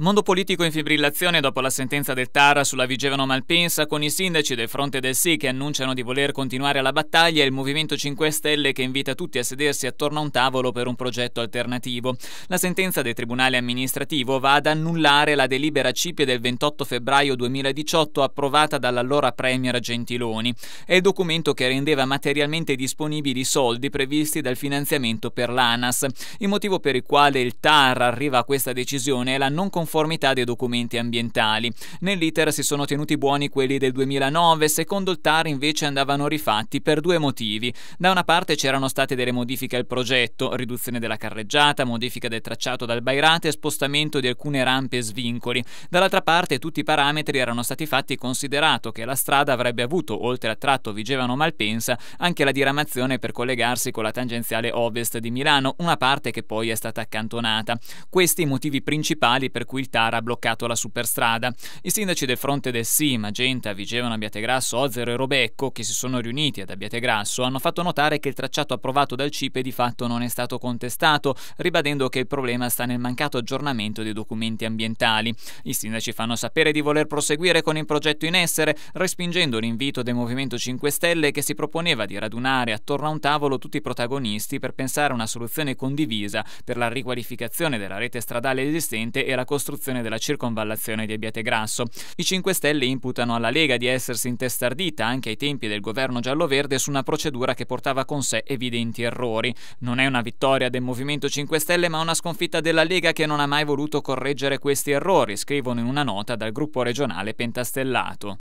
Mondo politico in fibrillazione dopo la sentenza del Tara sulla Vigevano Malpensa con i sindaci del fronte del Sì che annunciano di voler continuare la battaglia e il Movimento 5 Stelle che invita tutti a sedersi attorno a un tavolo per un progetto alternativo. La sentenza del Tribunale amministrativo va ad annullare la delibera CIPE del 28 febbraio 2018 approvata dall'allora Premier Gentiloni. È il documento che rendeva materialmente disponibili i soldi previsti dal finanziamento per l'ANAS. Il motivo per il quale il Tara arriva a questa decisione è la non concorrenza conformità dei documenti ambientali. Nell'iter si sono tenuti buoni quelli del 2009, secondo il TAR invece andavano rifatti per due motivi. Da una parte c'erano state delle modifiche al progetto, riduzione della carreggiata, modifica del tracciato dal Bairate e spostamento di alcune rampe e svincoli. Dall'altra parte tutti i parametri erano stati fatti considerato che la strada avrebbe avuto, oltre al tratto Vigevano-Malpensa, anche la diramazione per collegarsi con la tangenziale ovest di Milano, una parte che poi è stata accantonata. Questi i motivi principali per cui cui il TAR ha bloccato la superstrada. I sindaci del fronte del Sì, Magenta, Vigevano, Abbiategrasso, Ozero e Robecco, che si sono riuniti ad Abbiategrasso, hanno fatto notare che il tracciato approvato dal CIPE di fatto non è stato contestato, ribadendo che il problema sta nel mancato aggiornamento dei documenti ambientali. I sindaci fanno sapere di voler proseguire con il progetto in essere, respingendo l'invito del Movimento 5 Stelle che si proponeva di radunare attorno a un tavolo tutti i protagonisti per pensare a una soluzione condivisa per la riqualificazione della rete stradale esistente e la costruzione costruzione della circonvallazione di Abbiategrasso. I 5 Stelle imputano alla Lega di essersi intestardita anche ai tempi del governo giallo-verde su una procedura che portava con sé evidenti errori. Non è una vittoria del Movimento 5 Stelle ma una sconfitta della Lega che non ha mai voluto correggere questi errori, scrivono in una nota dal gruppo regionale pentastellato.